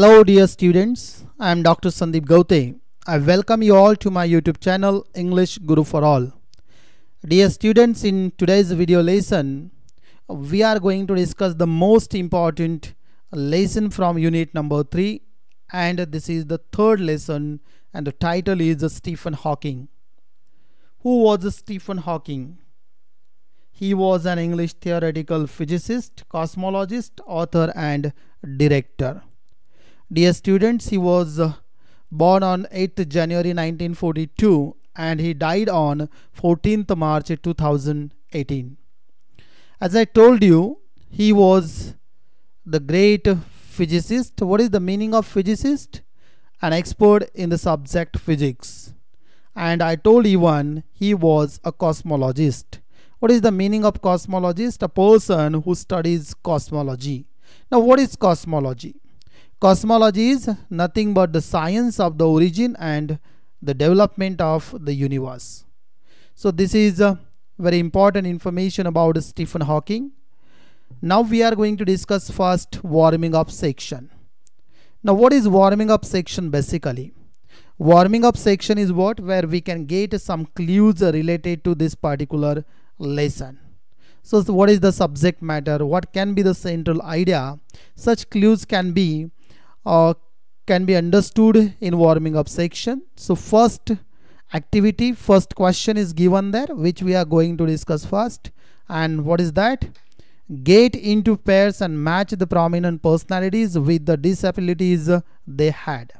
Hello dear students, I am Dr. Sandeep Gaute. I welcome you all to my YouTube channel English Guru for All. Dear students, in today's video lesson, we are going to discuss the most important lesson from unit number 3 and this is the third lesson and the title is Stephen Hawking. Who was Stephen Hawking? He was an English theoretical physicist, cosmologist, author and director. Dear students, he was uh, born on 8th January 1942 and he died on 14th March 2018. As I told you, he was the great physicist. What is the meaning of physicist? An expert in the subject physics. And I told even he was a cosmologist. What is the meaning of cosmologist? A person who studies cosmology. Now, what is cosmology? Cosmology is nothing but the science of the origin and the development of the universe. So this is a uh, very important information about Stephen Hawking. Now we are going to discuss first warming up section. Now what is warming up section basically? Warming up section is what? Where we can get some clues related to this particular lesson. So, so what is the subject matter? What can be the central idea? Such clues can be uh, can be understood in warming up section. So first activity, first question is given there which we are going to discuss first. And what is that? Get into pairs and match the prominent personalities with the disabilities they had.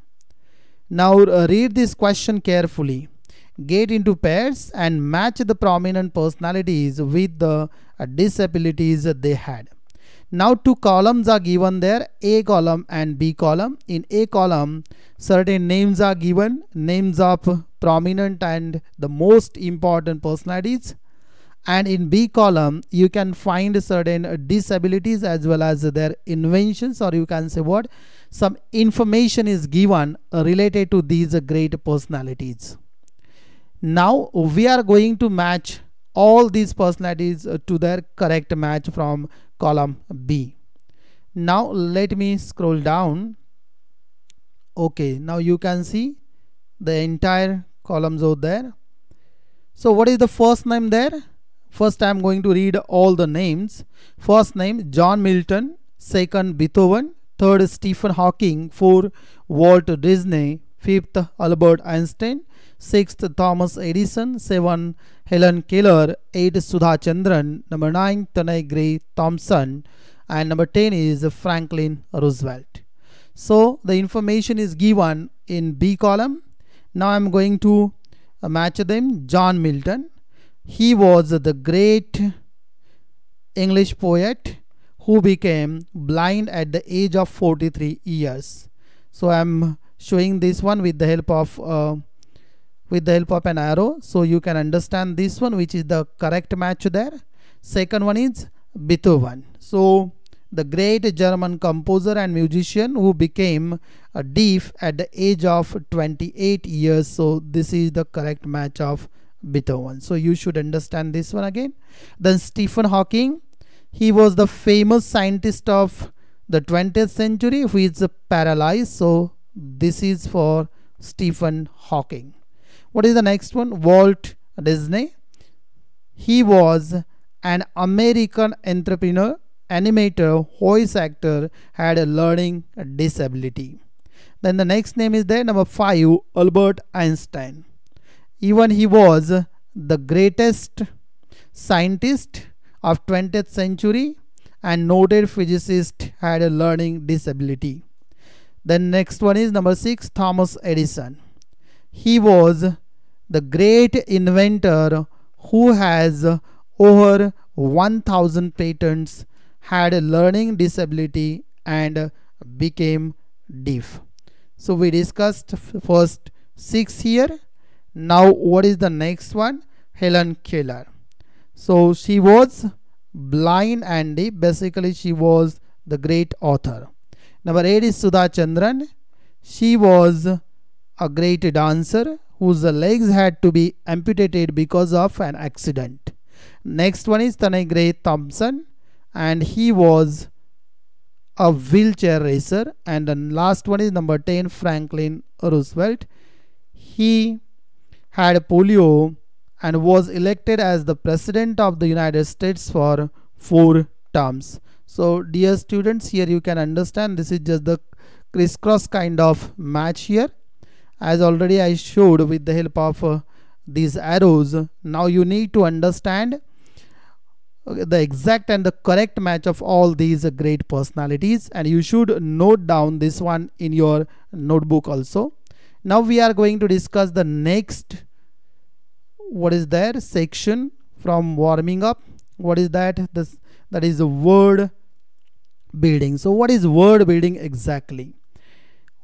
Now uh, read this question carefully. Get into pairs and match the prominent personalities with the uh, disabilities they had. Now two columns are given there, A column and B column. In A column, certain names are given, names of prominent and the most important personalities. And in B column, you can find certain disabilities as well as their inventions or you can say what? Some information is given related to these great personalities. Now we are going to match all these personalities to their correct match from column B. Now let me scroll down. Okay, now you can see the entire columns over there. So what is the first name there? First I'm going to read all the names. First name John Milton, second Beethoven, third Stephen Hawking, fourth Walt Disney, fifth Albert Einstein, sixth Thomas Edison, seven Helen Keller, eight Sudha Chandran, number nine Tanay Gray Thompson, and number ten is Franklin Roosevelt. So the information is given in B column. Now I'm going to uh, match them. John Milton, he was the great English poet who became blind at the age of 43 years. So I'm showing this one with the help of uh, with the help of an arrow so you can understand this one which is the correct match there second one is beethoven so the great german composer and musician who became a deaf at the age of 28 years so this is the correct match of beethoven so you should understand this one again then stephen hawking he was the famous scientist of the 20th century who is paralyzed so this is for stephen hawking what is the next one walt disney he was an american entrepreneur animator voice actor had a learning disability then the next name is there number five albert einstein even he was the greatest scientist of 20th century and noted physicist had a learning disability. Then next one is number 6 Thomas Edison he was the great inventor who has over 1000 patents had a learning disability and became deaf so we discussed first six here now what is the next one helen keller so she was blind and deaf basically she was the great author number eight is sudha chandran she was a great dancer whose legs had to be amputated because of an accident. Next one is Tanay Gray Thompson and he was a wheelchair racer and the last one is number 10 Franklin Roosevelt. He had polio and was elected as the president of the United States for four terms. So dear students here you can understand this is just the crisscross kind of match here as already I showed with the help of uh, these arrows now you need to understand uh, the exact and the correct match of all these great personalities and you should note down this one in your notebook also now we are going to discuss the next what is there section from warming up what is that this that is the word building so what is word building exactly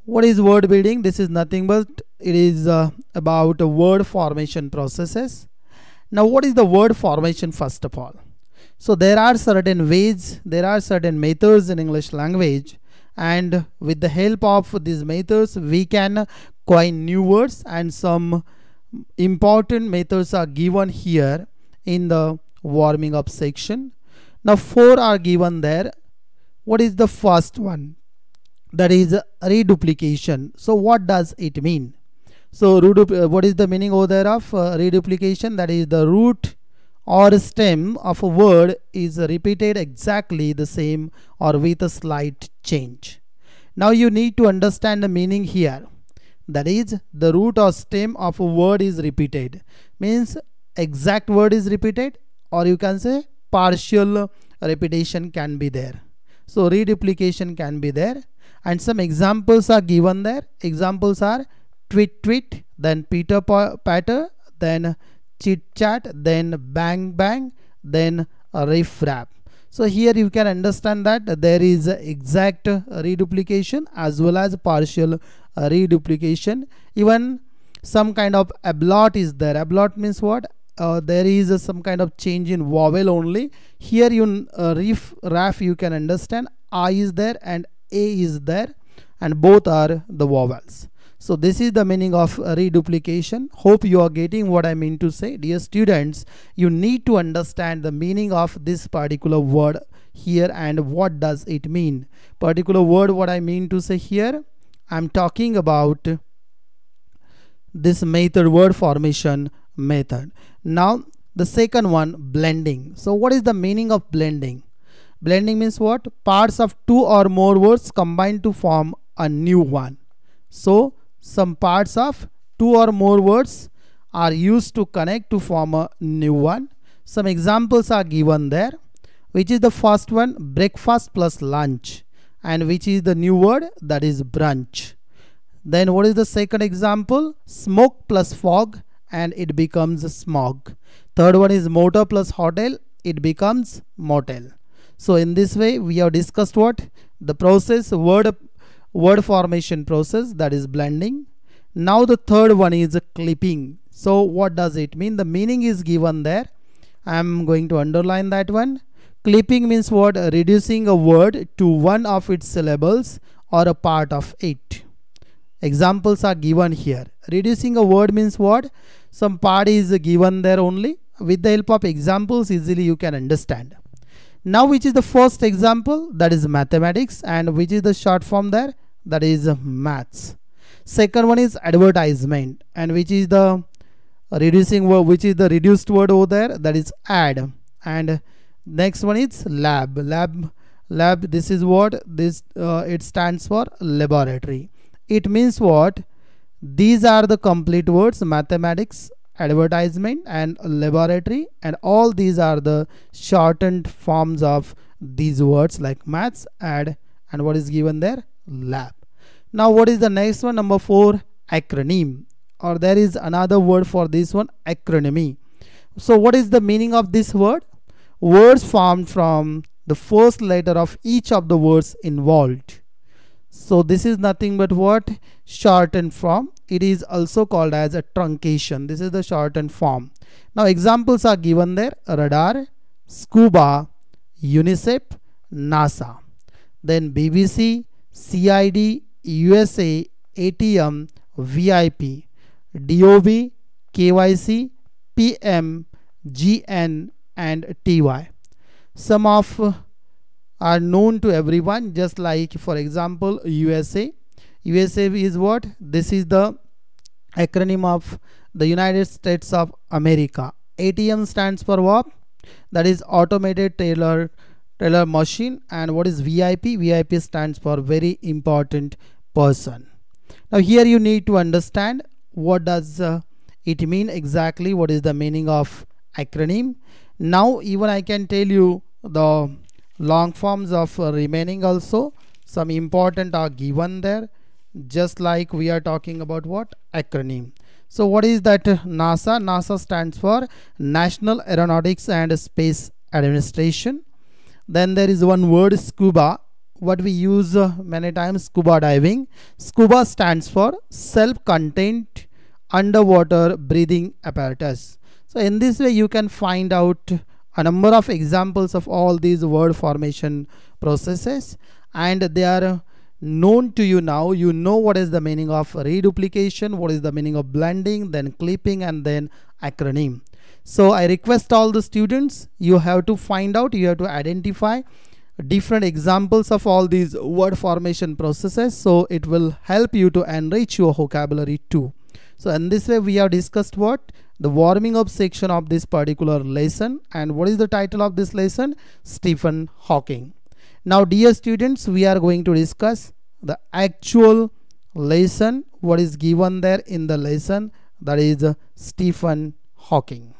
what is word building this is nothing but it is uh, about a word formation processes now what is the word formation first of all so there are certain ways there are certain methods in english language and with the help of these methods we can coin new words and some important methods are given here in the warming up section now four are given there what is the first one that is reduplication so what does it mean so uh, what is the meaning over there of uh, reduplication that is the root or stem of a word is repeated exactly the same or with a slight change now you need to understand the meaning here that is the root or stem of a word is repeated means exact word is repeated or you can say partial repetition can be there so reduplication can be there and some examples are given there examples are tweet tweet then peter patter then chit chat then bang bang then riff rap so here you can understand that there is exact reduplication as well as partial reduplication even some kind of ablot is there ablot means what uh, there is uh, some kind of change in vowel only here you uh, riff raff. you can understand i is there and a is there and both are the vowels so this is the meaning of reduplication hope you are getting what i mean to say dear students you need to understand the meaning of this particular word here and what does it mean particular word what i mean to say here i'm talking about this method word formation method now the second one blending so what is the meaning of blending Blending means what? Parts of two or more words combined to form a new one. So some parts of two or more words are used to connect to form a new one. Some examples are given there, which is the first one breakfast plus lunch and which is the new word that is brunch. Then what is the second example? Smoke plus fog and it becomes smog. Third one is motor plus hotel, it becomes motel so in this way we have discussed what the process word word formation process that is blending now the third one is clipping so what does it mean the meaning is given there i'm going to underline that one clipping means what reducing a word to one of its syllables or a part of it examples are given here reducing a word means what some part is given there only with the help of examples easily you can understand now which is the first example that is mathematics and which is the short form there that is maths second one is advertisement and which is the reducing word which is the reduced word over there that is ad and next one is lab lab lab this is what this uh, it stands for laboratory it means what these are the complete words mathematics advertisement and laboratory and all these are the shortened forms of these words like maths ad and what is given there lab now what is the next one number four acronym or there is another word for this one acronymy so what is the meaning of this word words formed from the first letter of each of the words involved so this is nothing but what shortened form it is also called as a truncation this is the shortened form now examples are given there radar scuba unicef nasa then bbc cid usa atm vip dov kyc pm gn and ty some of are known to everyone just like for example USA USA is what this is the acronym of the United States of America ATM stands for what that is automated teller teller machine and what is VIP VIP stands for very important person now here you need to understand what does uh, it mean exactly what is the meaning of acronym now even I can tell you the long forms of uh, remaining also some important are given there just like we are talking about what acronym so what is that uh, NASA NASA stands for National Aeronautics and Space Administration then there is one word scuba what we use uh, many times scuba diving scuba stands for self-contained underwater breathing apparatus so in this way you can find out a number of examples of all these word formation processes and they are known to you now you know what is the meaning of reduplication what is the meaning of blending then clipping and then acronym so i request all the students you have to find out you have to identify different examples of all these word formation processes so it will help you to enrich your vocabulary too so in this way we have discussed what the warming up section of this particular lesson and what is the title of this lesson Stephen Hawking now dear students we are going to discuss the actual lesson what is given there in the lesson that is Stephen Hawking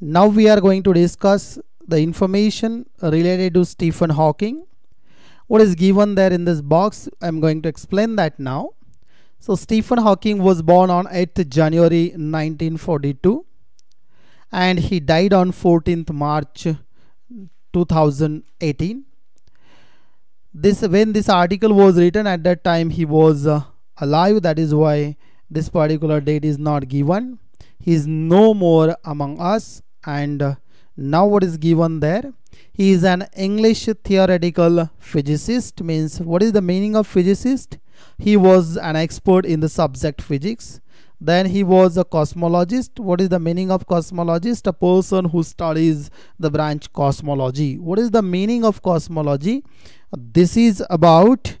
now we are going to discuss the information related to Stephen Hawking what is given there in this box I'm going to explain that now so Stephen Hawking was born on 8th January 1942 and he died on 14th March 2018. This when this article was written at that time he was uh, alive that is why this particular date is not given. He is no more among us and uh, now what is given there he is an english theoretical physicist means what is the meaning of physicist he was an expert in the subject physics then he was a cosmologist what is the meaning of cosmologist a person who studies the branch cosmology what is the meaning of cosmology this is about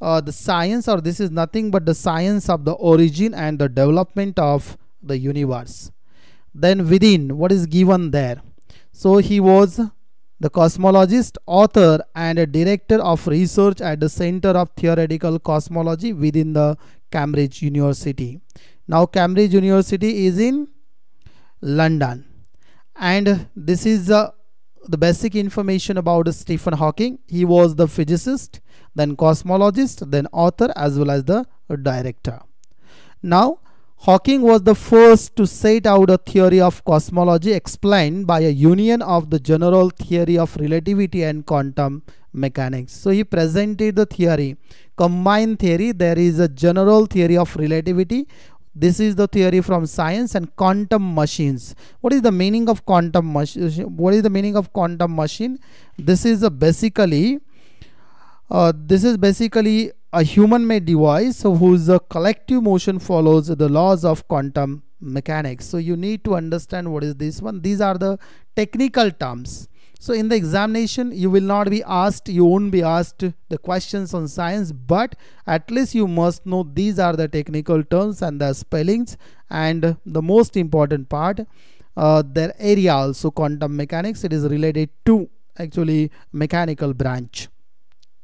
uh, the science or this is nothing but the science of the origin and the development of the universe then within what is given there so he was the cosmologist, author and director of research at the Center of Theoretical Cosmology within the Cambridge University. Now Cambridge University is in London and this is uh, the basic information about Stephen Hawking. He was the physicist, then cosmologist, then author as well as the director. Now Hawking was the first to set out a theory of cosmology explained by a union of the general theory of relativity and quantum mechanics. So he presented the theory, combined theory, there is a general theory of relativity. This is the theory from science and quantum machines. What is the meaning of quantum machine? What is the meaning of quantum machine? This is basically, uh, this is basically a human-made device whose uh, collective motion follows the laws of quantum mechanics. So you need to understand what is this one. These are the technical terms. So in the examination, you will not be asked, you won't be asked the questions on science, but at least you must know these are the technical terms and the spellings and the most important part, uh, their area also quantum mechanics, it is related to actually mechanical branch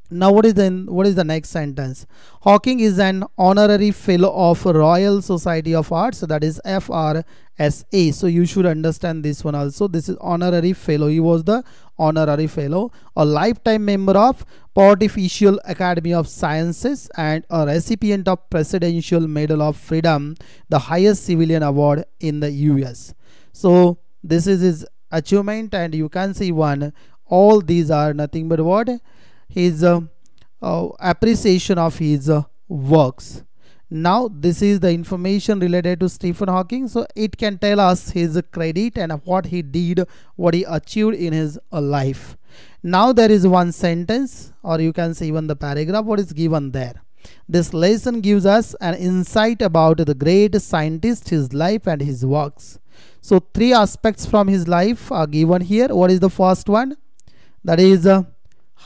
now what is what is the next sentence hawking is an honorary fellow of royal society of arts so that is frsa so you should understand this one also this is honorary fellow he was the honorary fellow a lifetime member of pontifical academy of sciences and a recipient of presidential medal of freedom the highest civilian award in the us so this is his achievement and you can see one all these are nothing but what his uh, uh, appreciation of his uh, works now this is the information related to Stephen Hawking so it can tell us his credit and what he did what he achieved in his life now there is one sentence or you can see even the paragraph what is given there this lesson gives us an insight about the great scientist his life and his works so three aspects from his life are given here what is the first one that is uh,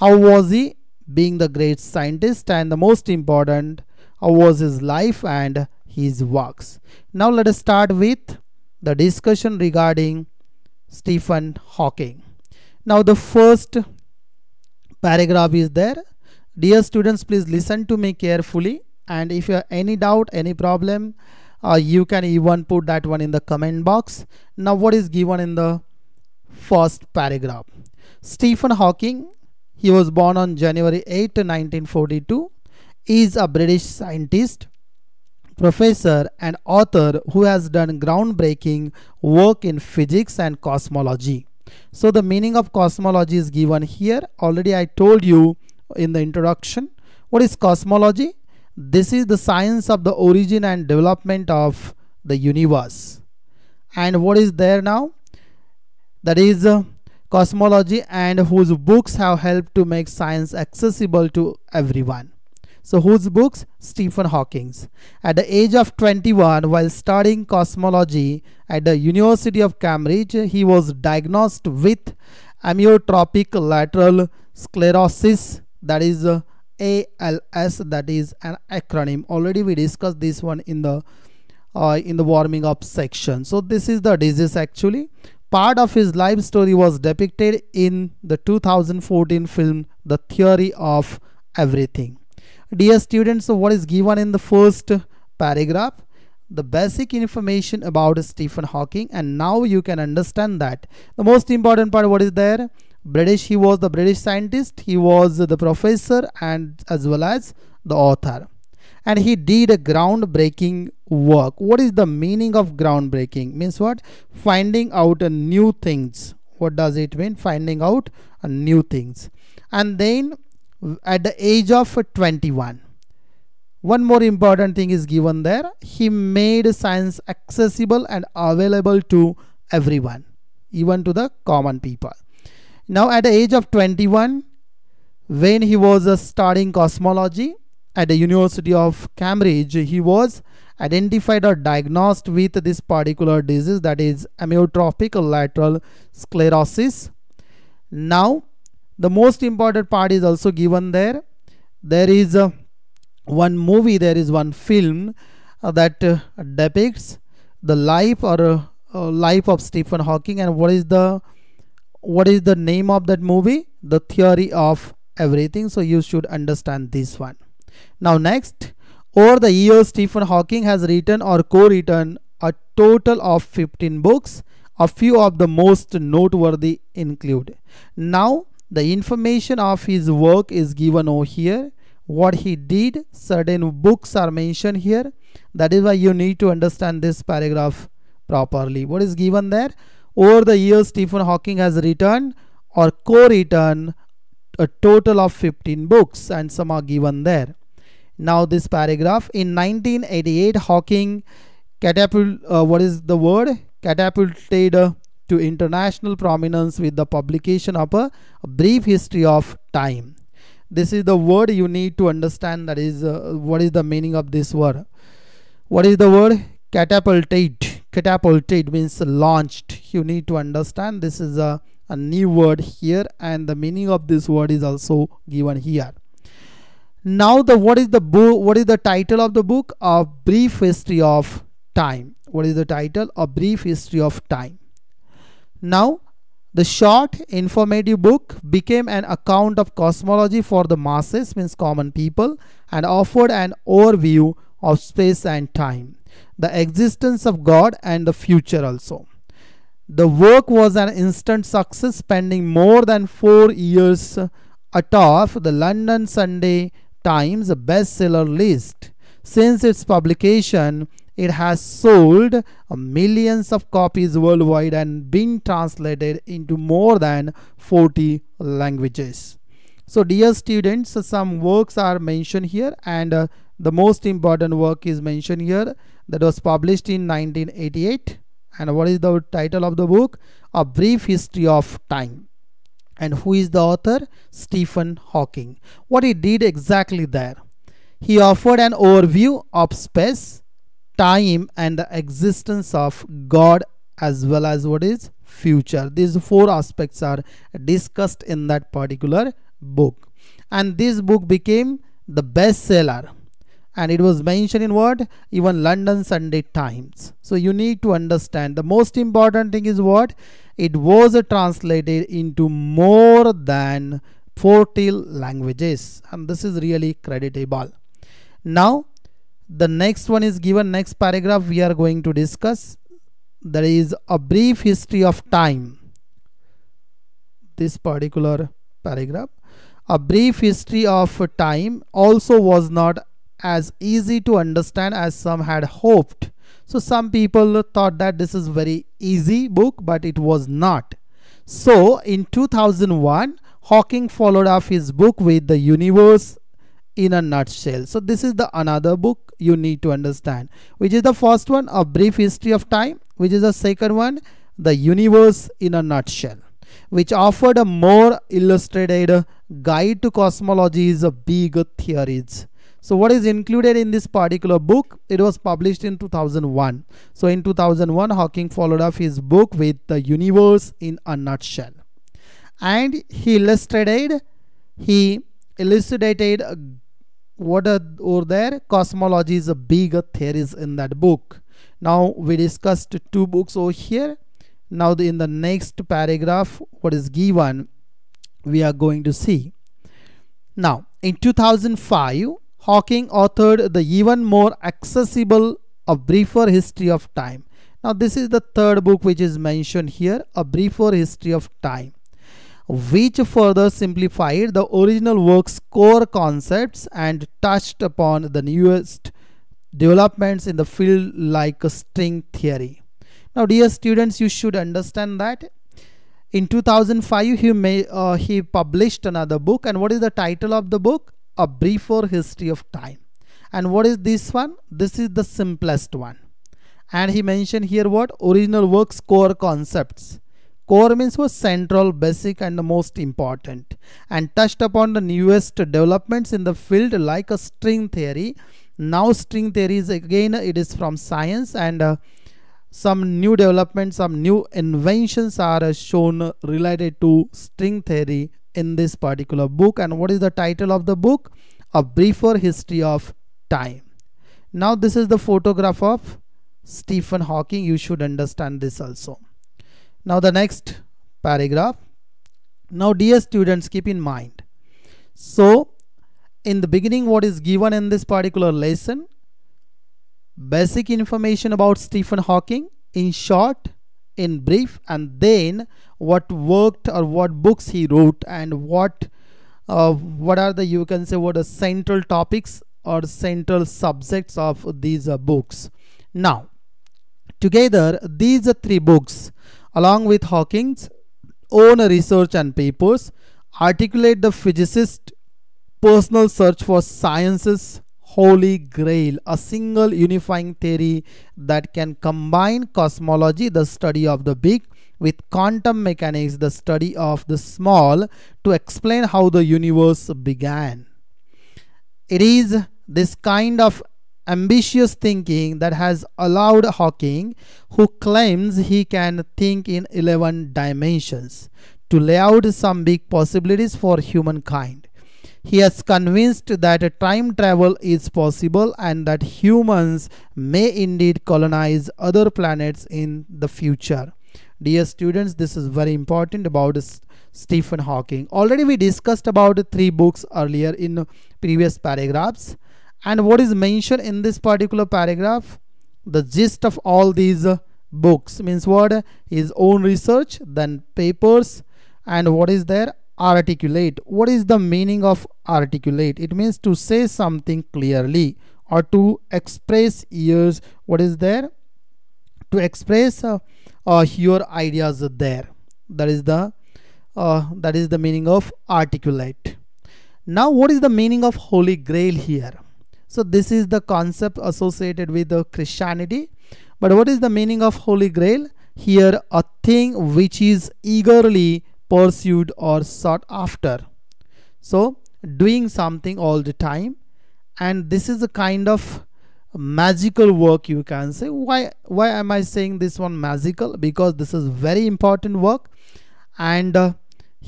how was he? Being the great scientist and the most important, how was his life and his works? Now let us start with the discussion regarding Stephen Hawking. Now the first paragraph is there. Dear students, please listen to me carefully. And if you have any doubt, any problem, uh, you can even put that one in the comment box. Now what is given in the first paragraph? Stephen Hawking he was born on January 8, 1942. He is a British scientist, professor and author who has done groundbreaking work in physics and cosmology. So the meaning of cosmology is given here. Already I told you in the introduction. What is cosmology? This is the science of the origin and development of the universe. And what is there now? That is uh, cosmology and whose books have helped to make science accessible to everyone. So whose books? Stephen Hawking's. At the age of 21, while studying cosmology at the University of Cambridge, he was diagnosed with amyotropic lateral sclerosis, that is ALS, that is an acronym. Already we discussed this one in the uh, in the warming up section. So this is the disease actually. Part of his life story was depicted in the 2014 film The Theory of Everything. Dear students, so what is given in the first paragraph? The basic information about Stephen Hawking and now you can understand that. The most important part what is there? British, he was the British scientist, he was the professor and as well as the author and he did a groundbreaking work what is the meaning of groundbreaking means what finding out a new things what does it mean finding out a new things and then at the age of 21 one more important thing is given there he made science accessible and available to everyone even to the common people now at the age of 21 when he was uh, studying cosmology at the University of Cambridge, he was identified or diagnosed with this particular disease that is amyotrophic lateral sclerosis. Now, the most important part is also given there. There is uh, one movie, there is one film uh, that uh, depicts the life or uh, uh, life of Stephen Hawking and what is the what is the name of that movie? The Theory of Everything. So you should understand this one. Now next, over the years Stephen Hawking has written or co-written a total of 15 books. A few of the most noteworthy include. Now the information of his work is given over here. What he did, certain books are mentioned here. That is why you need to understand this paragraph properly. What is given there? Over the years, Stephen Hawking has written or co-written a total of 15 books and some are given there. Now this paragraph in 1988 Hawking catapult uh, what is the word catapulted to international prominence with the publication of a, a brief history of time. This is the word you need to understand that is uh, what is the meaning of this word. What is the word catapulted? Catapulted means launched. You need to understand this is a, a new word here and the meaning of this word is also given here now the what is the book what is the title of the book a brief history of time what is the title a brief history of time now the short informative book became an account of cosmology for the masses means common people and offered an overview of space and time the existence of god and the future also the work was an instant success spending more than 4 years atop the london sunday Times bestseller list. Since its publication, it has sold uh, millions of copies worldwide and been translated into more than 40 languages. So dear students, uh, some works are mentioned here and uh, the most important work is mentioned here that was published in 1988 and what is the title of the book? A Brief History of Time. And who is the author? Stephen Hawking. What he did exactly there? He offered an overview of space, time and the existence of God as well as what is future. These four aspects are discussed in that particular book. And this book became the bestseller and it was mentioned in what even london sunday times so you need to understand the most important thing is what it was translated into more than 40 languages and this is really creditable. Now the next one is given next paragraph we are going to discuss there is a brief history of time this particular paragraph a brief history of time also was not as easy to understand as some had hoped so some people thought that this is very easy book, but it was not. So in 2001, Hawking followed up his book with The Universe in a Nutshell. So this is the another book you need to understand, which is the first one, A Brief History of Time, which is the second one, The Universe in a Nutshell, which offered a more illustrated guide to cosmology's big theories. So what is included in this particular book? It was published in 2001. So in 2001, Hawking followed up his book with The Universe in a Nutshell. And he illustrated, he illustrated uh, what are over there? Cosmology is a big theories in that book. Now we discussed two books over here. Now the, in the next paragraph, what is given, we are going to see. Now in 2005, Hawking authored the even more accessible A Briefer History of Time. Now this is the third book which is mentioned here, A Briefer History of Time which further simplified the original work's core concepts and touched upon the newest developments in the field like string theory. Now dear students you should understand that in 2005 he, may, uh, he published another book and what is the title of the book? a briefer history of time and what is this one this is the simplest one and he mentioned here what original works core concepts core means was central basic and the most important and touched upon the newest developments in the field like a string theory now string theory is again it is from science and uh, some new developments some new inventions are uh, shown uh, related to string theory in this particular book and what is the title of the book a briefer history of time now this is the photograph of Stephen Hawking you should understand this also now the next paragraph now dear students keep in mind so in the beginning what is given in this particular lesson basic information about Stephen Hawking in short in brief and then what worked or what books he wrote and what uh, what are the you can say what are central topics or central subjects of these uh, books now together these uh, three books along with hawking's own research and papers articulate the physicist' personal search for sciences holy grail a single unifying theory that can combine cosmology the study of the big with quantum mechanics the study of the small to explain how the universe began it is this kind of ambitious thinking that has allowed Hawking, who claims he can think in 11 dimensions, to lay out some big possibilities for humankind. He has convinced that time travel is possible and that humans may indeed colonize other planets in the future. Dear students, this is very important about Stephen Hawking. Already we discussed about three books earlier in previous paragraphs. And what is mentioned in this particular paragraph? The gist of all these books means what? His own research, then papers, and what is there? articulate what is the meaning of articulate it means to say something clearly or to express yours what is there to express uh, uh, your ideas there that is the uh, that is the meaning of articulate now what is the meaning of holy grail here so this is the concept associated with the christianity but what is the meaning of holy grail here a thing which is eagerly pursued or sought after so doing something all the time and this is a kind of magical work you can say why why am i saying this one magical because this is very important work and uh,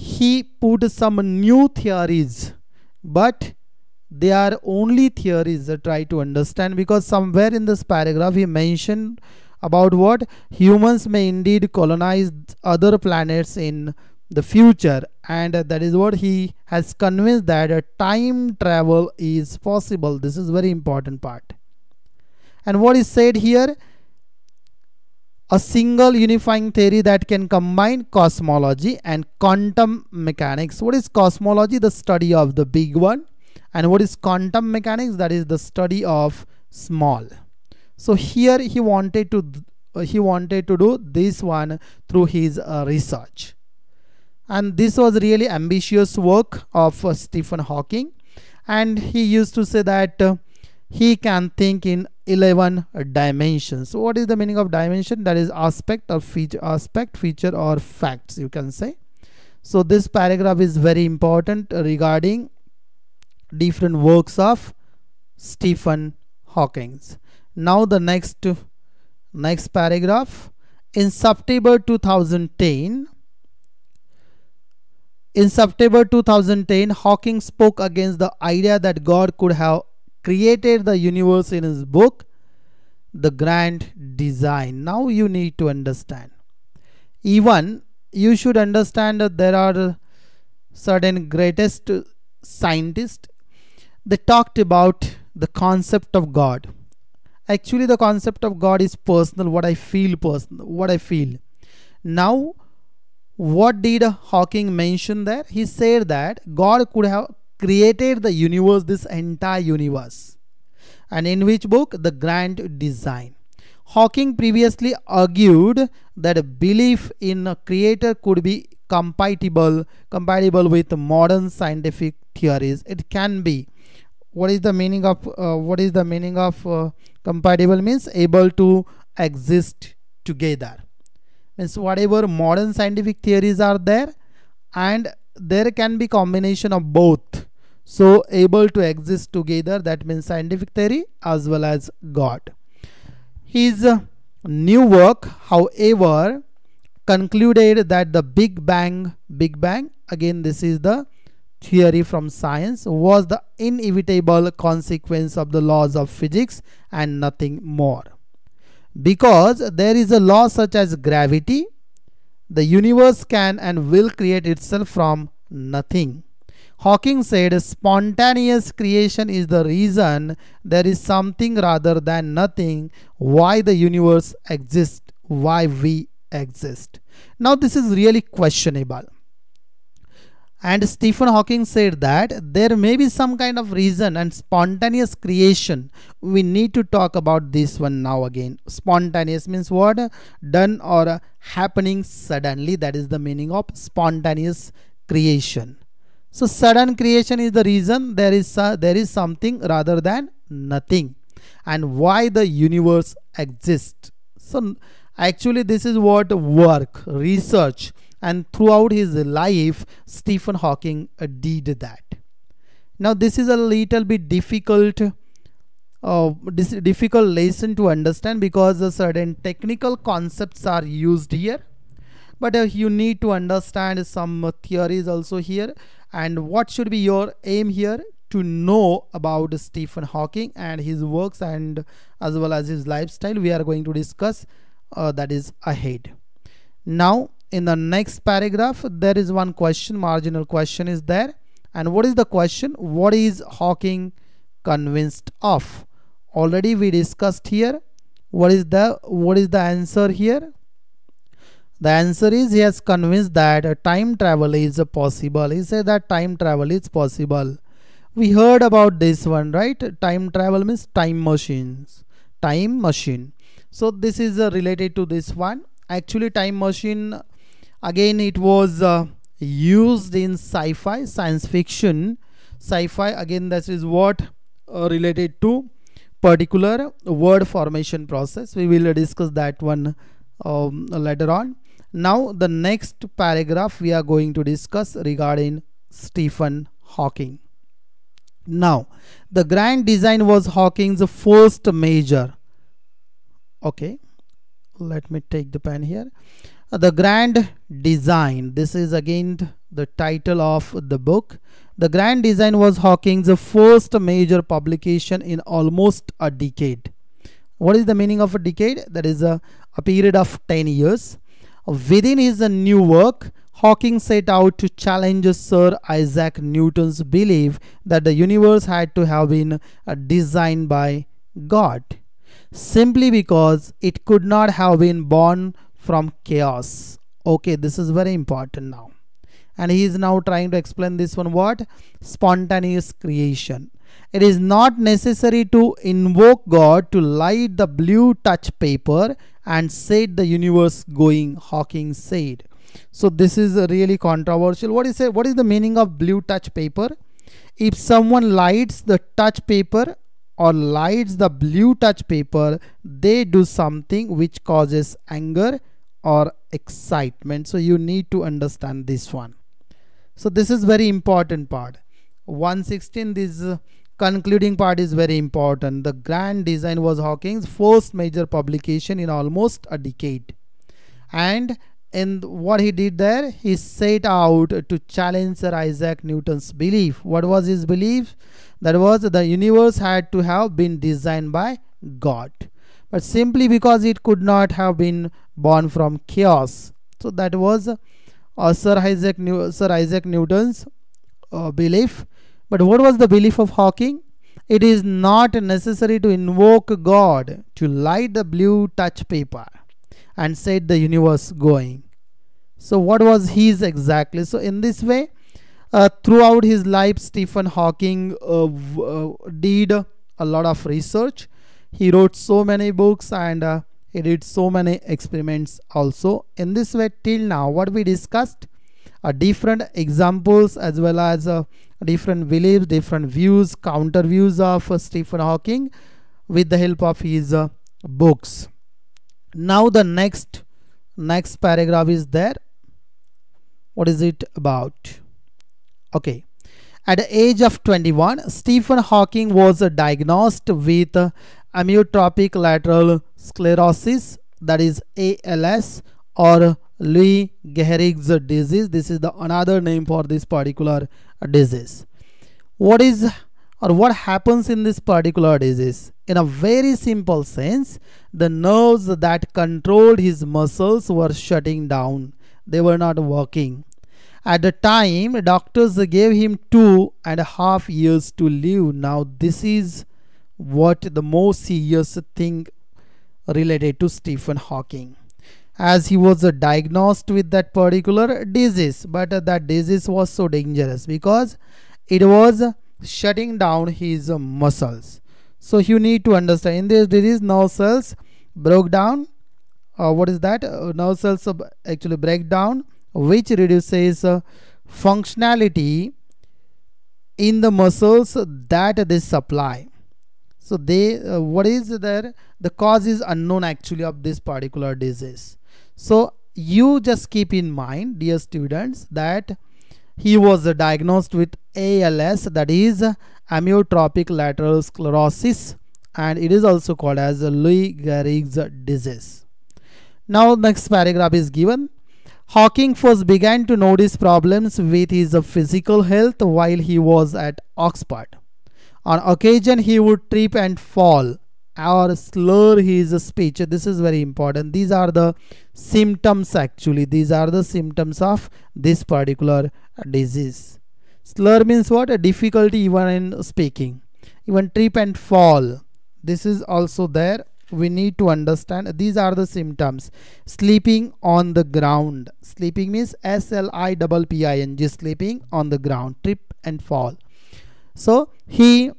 he put some new theories but they are only theories that try to understand because somewhere in this paragraph he mentioned about what humans may indeed colonize other planets in the future and that is what he has convinced that time travel is possible this is very important part and what is said here a single unifying theory that can combine cosmology and quantum mechanics what is cosmology the study of the big one and what is quantum mechanics that is the study of small so here he wanted to uh, he wanted to do this one through his uh, research and this was really ambitious work of uh, Stephen Hawking and he used to say that uh, he can think in 11 dimensions so what is the meaning of dimension that is aspect or feature aspect feature or facts you can say so this paragraph is very important regarding different works of Stephen Hawking's now the next next paragraph in September 2010 in September 2010, Hawking spoke against the idea that God could have created the universe in his book, The Grand Design. Now you need to understand. Even you should understand that there are certain greatest scientists they talked about the concept of God. Actually, the concept of God is personal, what I feel personal, what I feel. Now, what did Hawking mention there? He said that God could have created the universe, this entire universe. And in which book? The Grand Design. Hawking previously argued that belief in a creator could be compatible, compatible with modern scientific theories. It can be. What is the meaning of uh, what is the meaning of uh, compatible means able to exist together means whatever modern scientific theories are there and there can be combination of both so able to exist together that means scientific theory as well as god his uh, new work however concluded that the big bang big bang again this is the theory from science was the inevitable consequence of the laws of physics and nothing more because there is a law such as gravity the universe can and will create itself from nothing hawking said spontaneous creation is the reason there is something rather than nothing why the universe exists why we exist now this is really questionable and Stephen Hawking said that there may be some kind of reason and spontaneous creation. We need to talk about this one now again. Spontaneous means what? Done or happening suddenly. That is the meaning of spontaneous creation. So sudden creation is the reason there is, uh, there is something rather than nothing. And why the universe exists. So actually this is what work, research and throughout his life Stephen Hawking uh, did that now this is a little bit difficult uh, this difficult lesson to understand because uh, certain technical concepts are used here but uh, you need to understand some uh, theories also here and what should be your aim here to know about Stephen Hawking and his works and as well as his lifestyle we are going to discuss uh, that is ahead now in the next paragraph there is one question marginal question is there and what is the question what is hawking convinced of already we discussed here what is the what is the answer here the answer is he has convinced that time travel is possible he said that time travel is possible we heard about this one right time travel means time machines time machine so this is uh, related to this one actually time machine again it was uh, used in sci-fi science fiction sci-fi again this is what uh, related to particular word formation process we will discuss that one um, later on now the next paragraph we are going to discuss regarding Stephen Hawking now the grand design was Hawking's first major okay let me take the pen here the grand design this is again the title of the book the grand design was hawking's first major publication in almost a decade what is the meaning of a decade that is a, a period of 10 years within his new work Hawking set out to challenge Sir Isaac Newton's belief that the universe had to have been uh, designed by God simply because it could not have been born from chaos okay this is very important now and he is now trying to explain this one what spontaneous creation it is not necessary to invoke god to light the blue touch paper and set the universe going hawking said so this is really controversial what is it what is the meaning of blue touch paper if someone lights the touch paper or lights the blue touch paper they do something which causes anger or excitement so you need to understand this one so this is very important part 116 this concluding part is very important the grand design was hawking's first major publication in almost a decade and in what he did there he set out to challenge sir isaac newton's belief what was his belief that was the universe had to have been designed by god but simply because it could not have been born from chaos. So that was uh, Sir Isaac New Sir Isaac Newton's uh, belief. But what was the belief of Hawking? It is not necessary to invoke God to light the blue touch paper and set the universe going. So what was his exactly? So in this way, uh, throughout his life, Stephen Hawking uh, uh, did a lot of research he wrote so many books and uh, he did so many experiments also in this way till now what we discussed are different examples as well as uh, different beliefs different views counter views of uh, stephen hawking with the help of his uh, books now the next next paragraph is there what is it about okay at the age of 21 stephen hawking was diagnosed with uh, amyotropic lateral sclerosis that is ALS or Louis Gehrig's disease this is the another name for this particular disease what is or what happens in this particular disease in a very simple sense the nerves that controlled his muscles were shutting down they were not working at the time doctors gave him two and a half years to live now this is what the most serious thing related to Stephen Hawking as he was uh, diagnosed with that particular disease but uh, that disease was so dangerous because it was shutting down his uh, muscles so you need to understand in this disease nerve cells broke down uh, what is that uh, nerve cells actually break down which reduces uh, functionality in the muscles that they supply so they uh, what is there the cause is unknown actually of this particular disease so you just keep in mind dear students that he was diagnosed with ALS that is amyotrophic lateral sclerosis and it is also called as Lou Gehrig's disease now next paragraph is given Hawking first began to notice problems with his physical health while he was at Oxford on occasion, he would trip and fall or slur his speech. This is very important. These are the symptoms actually. These are the symptoms of this particular disease. Slur means what? A difficulty even in speaking. Even trip and fall. This is also there. We need to understand. These are the symptoms. Sleeping on the ground. Sleeping means S-L-I-P-P-I-N-G. Sleeping on the ground. Trip and fall so he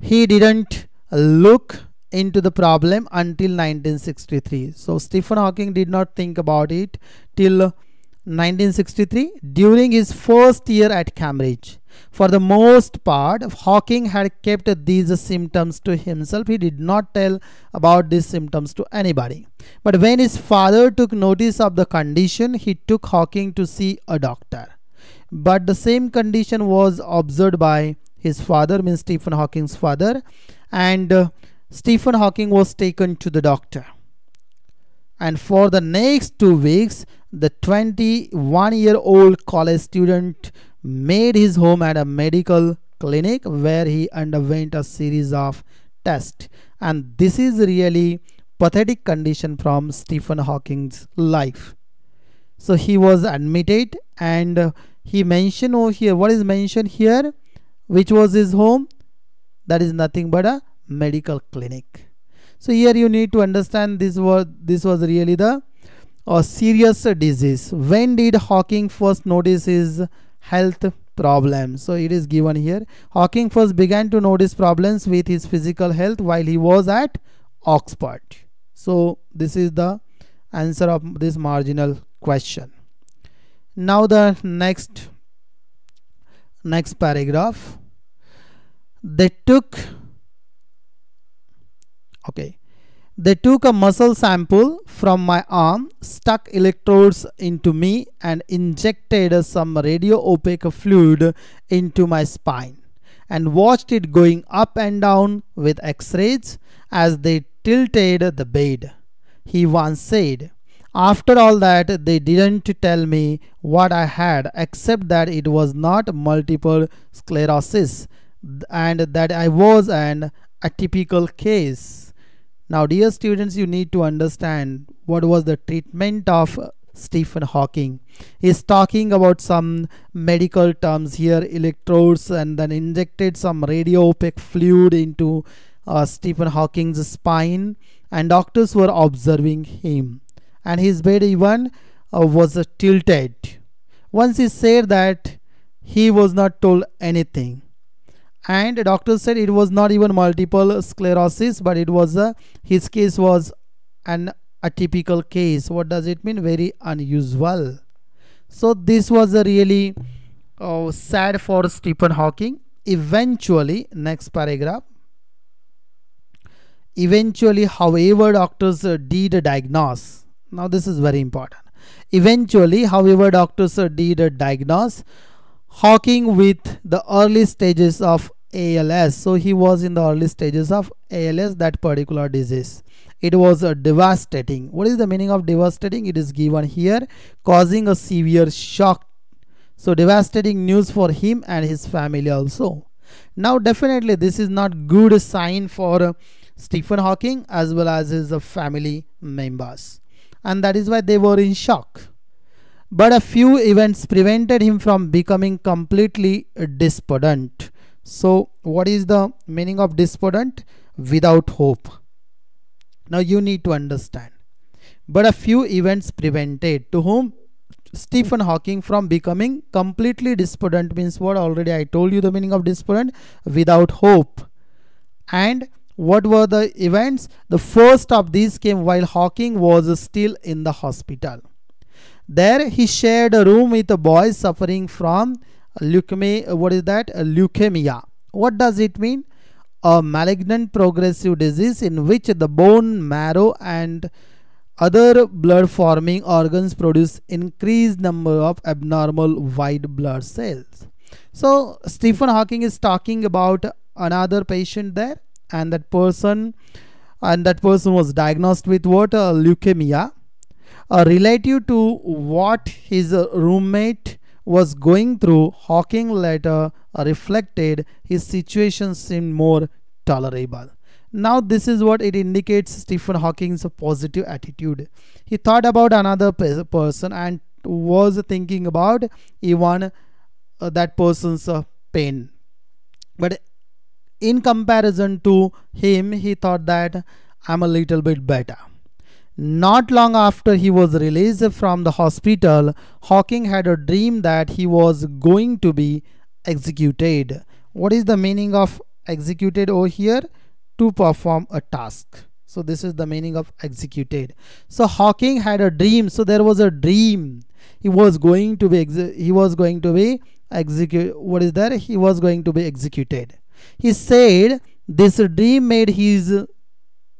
he didn't look into the problem until 1963 so stephen hawking did not think about it till 1963 during his first year at Cambridge. For the most part, Hawking had kept these symptoms to himself. He did not tell about these symptoms to anybody. But when his father took notice of the condition, he took Hawking to see a doctor but the same condition was observed by his father means Stephen Hawking's father and uh, Stephen Hawking was taken to the doctor and for the next two weeks the 21 year old college student made his home at a medical clinic where he underwent a series of tests and this is really pathetic condition from Stephen Hawking's life so he was admitted and uh, he mentioned over here what is mentioned here which was his home that is nothing but a medical clinic so here you need to understand this was this was really the a serious disease when did hawking first notice his health problem so it is given here hawking first began to notice problems with his physical health while he was at oxford so this is the answer of this marginal question now the next next paragraph they took okay they took a muscle sample from my arm stuck electrodes into me and injected some radio opaque fluid into my spine and watched it going up and down with x-rays as they tilted the bed he once said after all that, they didn't tell me what I had except that it was not multiple sclerosis and that I was an atypical case. Now, dear students, you need to understand what was the treatment of Stephen Hawking. He's talking about some medical terms here, electrodes, and then injected some radio opaque fluid into uh, Stephen Hawking's spine, and doctors were observing him and his bed even uh, was uh, tilted. Once he said that he was not told anything. And the doctor said it was not even multiple sclerosis, but it was a, uh, his case was an atypical case. What does it mean? Very unusual. So this was a uh, really uh, sad for Stephen Hawking. Eventually, next paragraph. Eventually, however, doctors uh, did diagnose now this is very important. Eventually, however, doctors did diagnose Hawking with the early stages of ALS. So he was in the early stages of ALS, that particular disease. It was a devastating. What is the meaning of devastating? It is given here, causing a severe shock. So devastating news for him and his family also. Now definitely this is not good sign for Stephen Hawking as well as his family members and that is why they were in shock. But a few events prevented him from becoming completely despondent. So, what is the meaning of despondent? Without hope. Now, you need to understand. But a few events prevented to whom? Stephen Hawking from becoming completely despondent means what already I told you the meaning of despondent without hope and what were the events? The first of these came while Hawking was still in the hospital. There he shared a room with a boy suffering from leukemia. What is that? Leukemia. What does it mean? A malignant progressive disease in which the bone marrow and other blood forming organs produce increased number of abnormal white blood cells. So Stephen Hawking is talking about another patient there and that person and that person was diagnosed with what uh, leukemia uh, relative to what his uh, roommate was going through hawking later uh, reflected his situation seemed more tolerable now this is what it indicates stephen hawking's positive attitude he thought about another pe person and was thinking about even uh, that person's uh, pain but in comparison to him he thought that i'm a little bit better not long after he was released from the hospital hawking had a dream that he was going to be executed what is the meaning of executed over here to perform a task so this is the meaning of executed so hawking had a dream so there was a dream he was going to be he was going to be executed. what is that? he was going to be executed he said this dream made his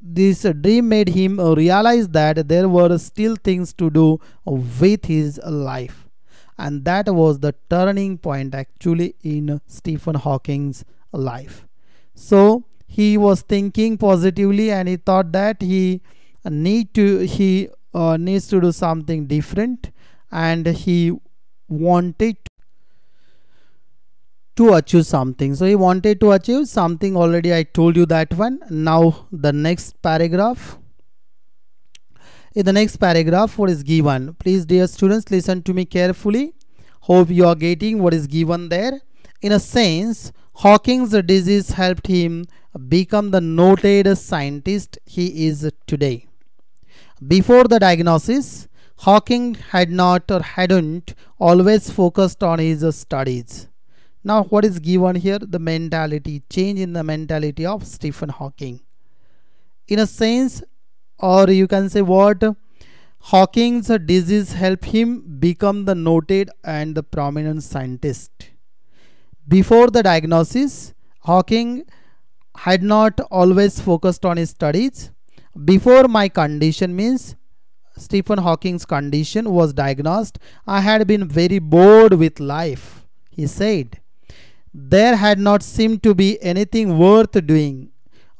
this dream made him realize that there were still things to do with his life and that was the turning point actually in Stephen Hawking's life so he was thinking positively and he thought that he need to he uh, needs to do something different and he wanted to achieve something so he wanted to achieve something already i told you that one now the next paragraph in the next paragraph what is given please dear students listen to me carefully hope you are getting what is given there in a sense hawking's disease helped him become the noted scientist he is today before the diagnosis hawking had not or hadn't always focused on his studies now what is given here? The mentality, change in the mentality of Stephen Hawking. In a sense, or you can say what? Hawking's disease helped him become the noted and the prominent scientist. Before the diagnosis, Hawking had not always focused on his studies. Before my condition means Stephen Hawking's condition was diagnosed, I had been very bored with life, he said there had not seemed to be anything worth doing.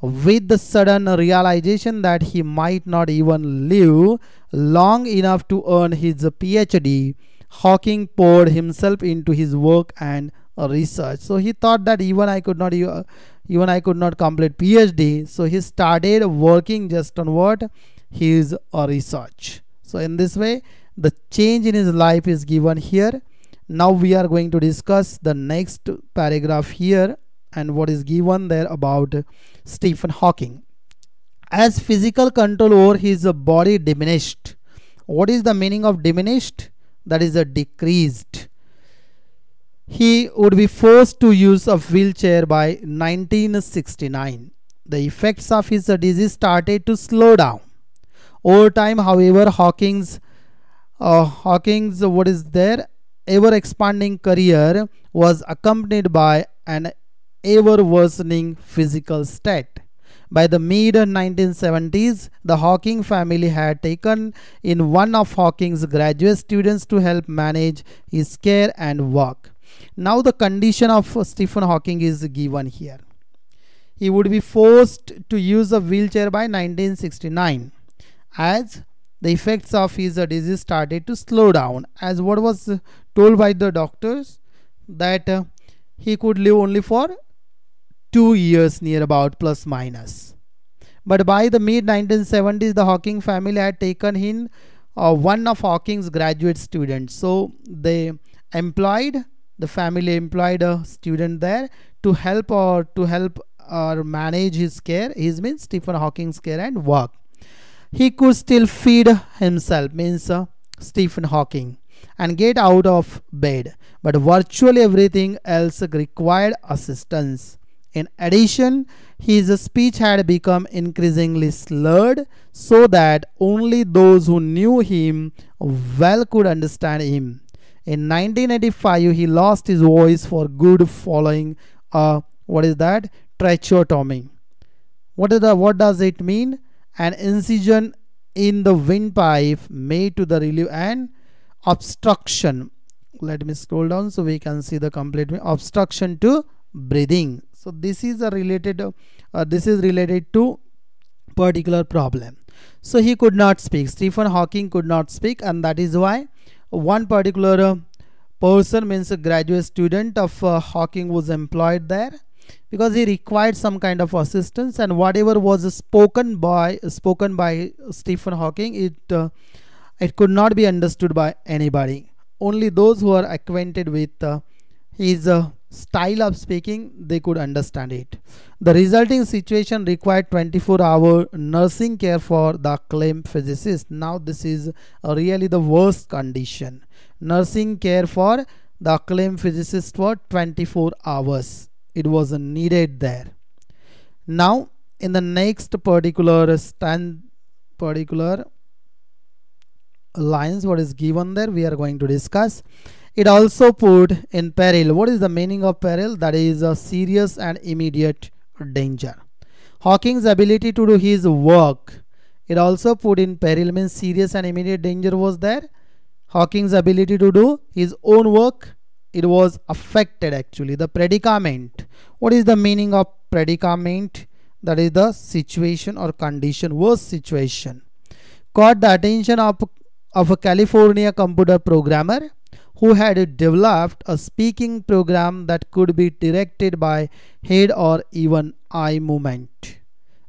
With the sudden realization that he might not even live long enough to earn his PhD, Hawking poured himself into his work and research. So he thought that even I could not even I could not complete PhD. So he started working just on what his uh, research. So in this way, the change in his life is given here now we are going to discuss the next paragraph here and what is given there about Stephen Hawking as physical control over his body diminished what is the meaning of diminished that is a uh, decreased he would be forced to use a wheelchair by 1969 the effects of his disease started to slow down over time however hawking's uh, hawking's what is there ever expanding career was accompanied by an ever worsening physical state. By the mid 1970s, the Hawking family had taken in one of Hawking's graduate students to help manage his care and work. Now, the condition of Stephen Hawking is given here. He would be forced to use a wheelchair by 1969 as the effects of his disease started to slow down as what was told by the doctors that uh, he could live only for two years near about plus minus but by the mid 1970s the hawking family had taken in uh, one of hawking's graduate students so they employed the family employed a student there to help or to help or manage his care his means stephen hawking's care and work he could still feed himself, means uh, Stephen Hawking, and get out of bed. But virtually everything else required assistance. In addition, his speech had become increasingly slurred so that only those who knew him well could understand him. In 1985, he lost his voice for good following a uh, what is that? Tracheotomy. What, is the, what does it mean? an incision in the windpipe made to the relieve an obstruction let me scroll down so we can see the complete obstruction to breathing so this is a related uh, this is related to particular problem so he could not speak stephen hawking could not speak and that is why one particular uh, person means a graduate student of uh, hawking was employed there because he required some kind of assistance and whatever was spoken by spoken by Stephen Hawking it uh, it could not be understood by anybody only those who are acquainted with uh, his uh, style of speaking they could understand it the resulting situation required 24 hour nursing care for the claim physicist now this is uh, really the worst condition nursing care for the claim physicist for 24 hours it was needed there now in the next particular stand particular lines what is given there we are going to discuss it also put in peril what is the meaning of peril that is a serious and immediate danger hawking's ability to do his work it also put in peril means serious and immediate danger was there hawking's ability to do his own work it was affected actually the predicament what is the meaning of predicament that is the situation or condition worse situation caught the attention of, of a California computer programmer who had developed a speaking program that could be directed by head or even eye movement.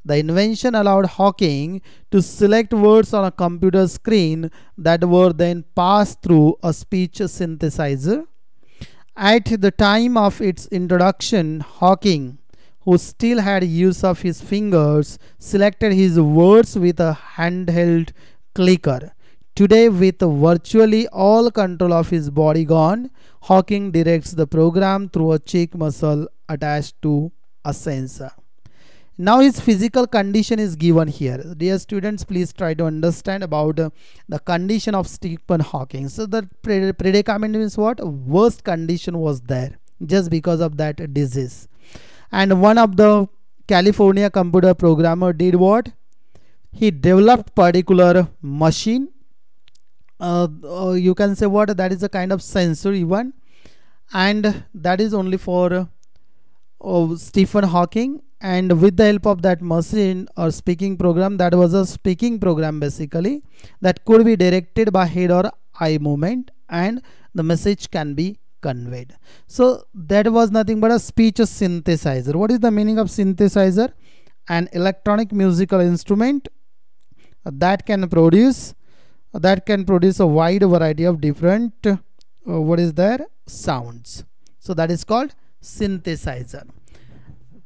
The invention allowed Hawking to select words on a computer screen that were then passed through a speech synthesizer at the time of its introduction, Hawking, who still had use of his fingers, selected his words with a handheld clicker. Today, with virtually all control of his body gone, Hawking directs the program through a cheek muscle attached to a sensor now his physical condition is given here dear students please try to understand about uh, the condition of stephen hawking so the predicament means what worst condition was there just because of that disease and one of the california computer programmer did what he developed particular machine uh, uh, you can say what that is a kind of sensory one, and that is only for uh, uh, Stephen Hawking and with the help of that machine or speaking program that was a speaking program basically that could be directed by head or eye movement and the message can be conveyed so that was nothing but a speech synthesizer what is the meaning of synthesizer an electronic musical instrument that can produce that can produce a wide variety of different uh, what is there sounds so that is called synthesizer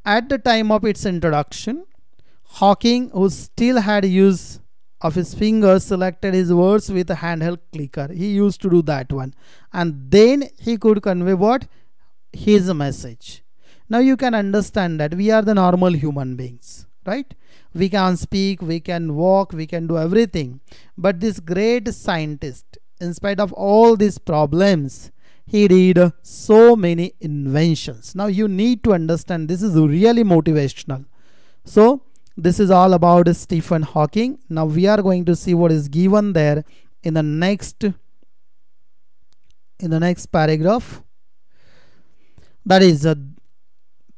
at the time of its introduction, Hawking, who still had use of his fingers, selected his words with a handheld clicker. He used to do that one. And then he could convey what? His message. Now you can understand that we are the normal human beings, right? We can speak, we can walk, we can do everything. But this great scientist, in spite of all these problems, he did so many inventions. Now you need to understand this is really motivational. So this is all about Stephen Hawking. Now we are going to see what is given there in the next in the next paragraph. That is uh,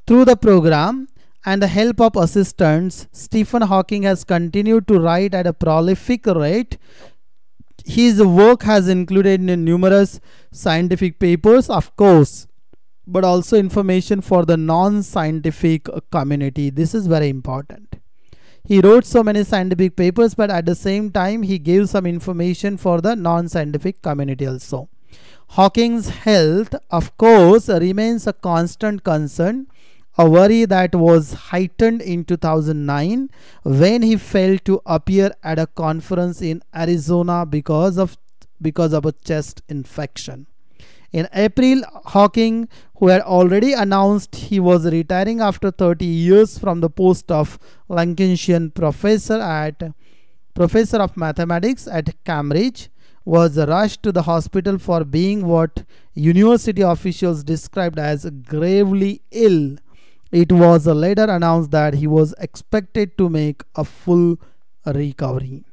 through the program and the help of assistants, Stephen Hawking has continued to write at a prolific rate. His work has included in numerous scientific papers, of course, but also information for the non-scientific community. This is very important. He wrote so many scientific papers, but at the same time, he gave some information for the non-scientific community also. Hawking's health, of course, remains a constant concern a worry that was heightened in 2009 when he failed to appear at a conference in Arizona because of because of a chest infection. In April, Hawking, who had already announced he was retiring after 30 years from the post of Lancashire professor at professor of mathematics at Cambridge, was rushed to the hospital for being what university officials described as gravely ill it was later announced that he was expected to make a full recovery.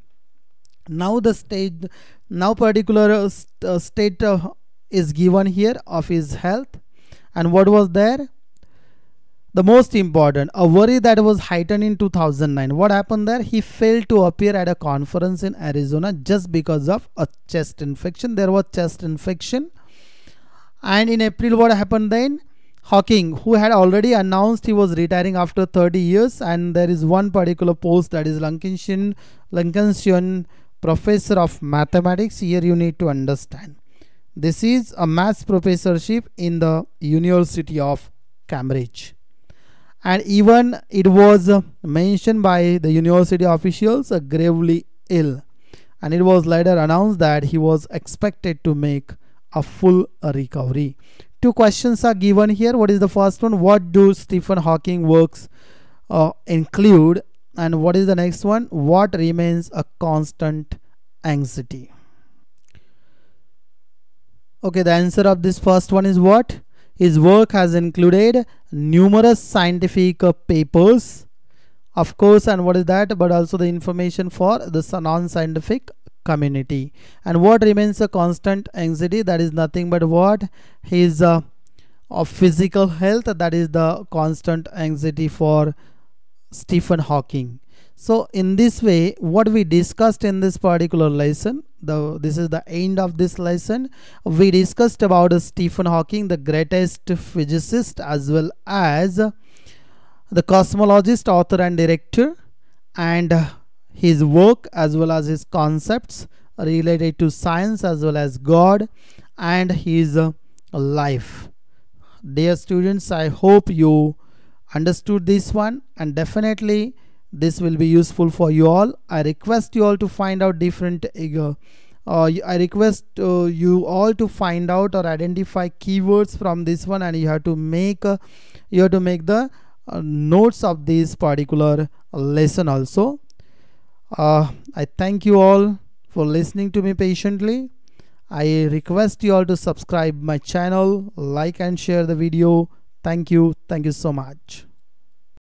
Now the state, now particular st uh, state uh, is given here of his health, and what was there? The most important, a worry that was heightened in 2009. What happened there? He failed to appear at a conference in Arizona just because of a chest infection. There was chest infection. And in April, what happened then? Hawking, who had already announced he was retiring after 30 years, and there is one particular post that is Lancashire, Professor of Mathematics. Here you need to understand. This is a maths professorship in the University of Cambridge. And even it was mentioned by the university officials uh, gravely ill. And it was later announced that he was expected to make a full recovery two questions are given here what is the first one what do Stephen Hawking works uh, include and what is the next one what remains a constant anxiety okay the answer of this first one is what his work has included numerous scientific uh, papers of course and what is that but also the information for the non-scientific community and what remains a constant anxiety that is nothing but what his uh, of physical health that is the constant anxiety for Stephen Hawking so in this way what we discussed in this particular lesson the this is the end of this lesson we discussed about uh, Stephen Hawking the greatest physicist as well as the cosmologist author and director and uh, his work as well as his concepts related to science as well as God and his uh, life. Dear students, I hope you understood this one and definitely this will be useful for you all. I request you all to find out different uh, uh, I request uh, you all to find out or identify keywords from this one and you have to make uh, you have to make the uh, notes of this particular uh, lesson also uh, I thank you all for listening to me patiently. I request you all to subscribe my channel, like and share the video. Thank you. Thank you so much.